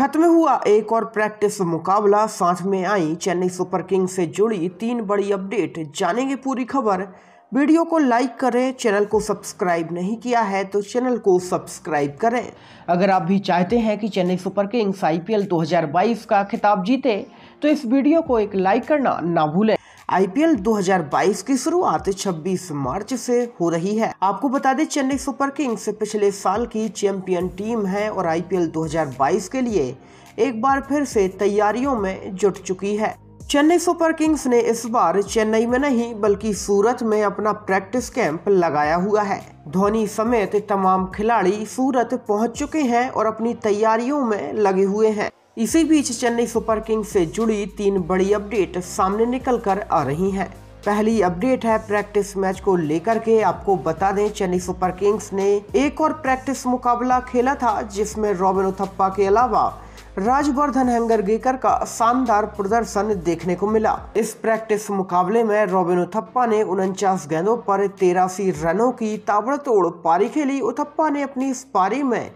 खत्म हुआ एक और प्रैक्टिस मुकाबला साथ में आई चेन्नई सुपर किंग्स से जुड़ी तीन बड़ी अपडेट जानेंगे पूरी खबर वीडियो को लाइक करें चैनल को सब्सक्राइब नहीं किया है तो चैनल को सब्सक्राइब करें अगर आप भी चाहते हैं कि चेन्नई सुपर किंग्स आईपीएल 2022 का खिताब जीते तो इस वीडियो को एक लाइक करना ना भूलें आईपीएल 2022 की शुरुआत 26 मार्च से हो रही है आपको बता दें चेन्नई सुपर किंग्स पिछले साल की चैंपियन टीम है और आईपीएल 2022 के लिए एक बार फिर से तैयारियों में जुट चुकी है चेन्नई सुपर किंग्स ने इस बार चेन्नई में नहीं बल्कि सूरत में अपना प्रैक्टिस कैंप लगाया हुआ है धोनी समेत तमाम खिलाड़ी सूरत पहुंच चुके हैं और अपनी तैयारियों में लगे हुए हैं इसी बीच चेन्नई सुपर किंग्स से जुड़ी तीन बड़ी अपडेट सामने निकल कर आ रही हैं पहली अपडेट है प्रैक्टिस मैच को लेकर के आपको बता दें चेन्नई सुपर किंग्स ने एक और प्रैक्टिस मुकाबला खेला था जिसमें रॉबिन उथप्पा के अलावा राजवर्धन हैंगरगेकर का शानदार प्रदर्शन देखने को मिला इस प्रैक्टिस मुकाबले में रॉबिन उथप्पा ने उनचास गेंदों पर तेरासी रनों की ताबड़तोड़ पारी खेली उथप्पा ने अपनी इस पारी में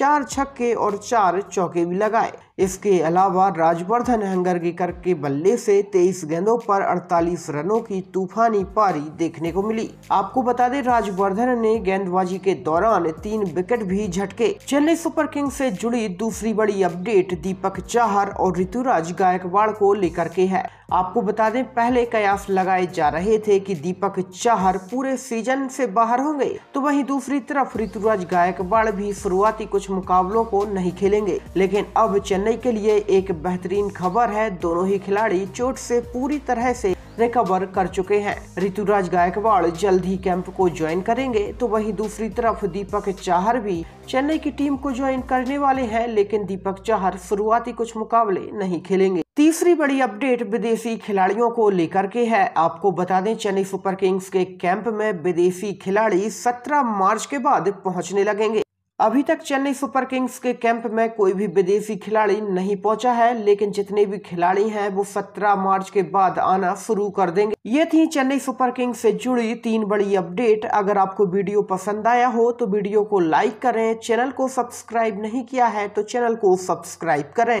चार छक्के और चार चौके भी लगाए इसके अलावा राजवर्धन हंगरगीकर के बल्ले से 23 गेंदों पर 48 रनों की तूफानी पारी देखने को मिली आपको बता दें राजवर्धन ने गेंदबाजी के दौरान तीन विकेट भी झटके चेन्नई सुपर किंग्स से जुड़ी दूसरी बड़ी अपडेट दीपक चाहर और ऋतुराज गायकवाड़ को लेकर के है आपको बता दें पहले कयास लगाए जा रहे थे कि दीपक चाहर पूरे सीजन से बाहर होंगे तो वहीं दूसरी तरफ ऋतुराज गायकवाड़ भी शुरुआती कुछ मुकाबलों को नहीं खेलेंगे लेकिन अब चेन्नई के लिए एक बेहतरीन खबर है दोनों ही खिलाड़ी चोट से पूरी तरह से रिकवर कर चुके हैं ऋतुराज गायकवाड़ जल्द ही कैंप को ज्वाइन करेंगे तो वहीं दूसरी तरफ दीपक चाहर भी चेन्नई की टीम को ज्वाइन करने वाले हैं लेकिन दीपक चाहर शुरुआती कुछ मुकाबले नहीं खेलेंगे तीसरी बड़ी अपडेट विदेशी खिलाड़ियों को लेकर के है आपको बता दें चेन्नई सुपर किंग्स के कैंप में विदेशी खिलाड़ी 17 मार्च के बाद पहुंचने लगेंगे अभी तक चेन्नई सुपर किंग्स के कैंप में कोई भी विदेशी खिलाड़ी नहीं पहुंचा है लेकिन जितने भी खिलाड़ी हैं वो 17 मार्च के बाद आना शुरू कर देंगे ये थी चेन्नई सुपर किंग्स से जुड़ी तीन बड़ी अपडेट अगर आपको वीडियो पसंद आया हो तो वीडियो को लाइक करें चैनल को सब्सक्राइब नहीं किया है तो चैनल को सब्सक्राइब करें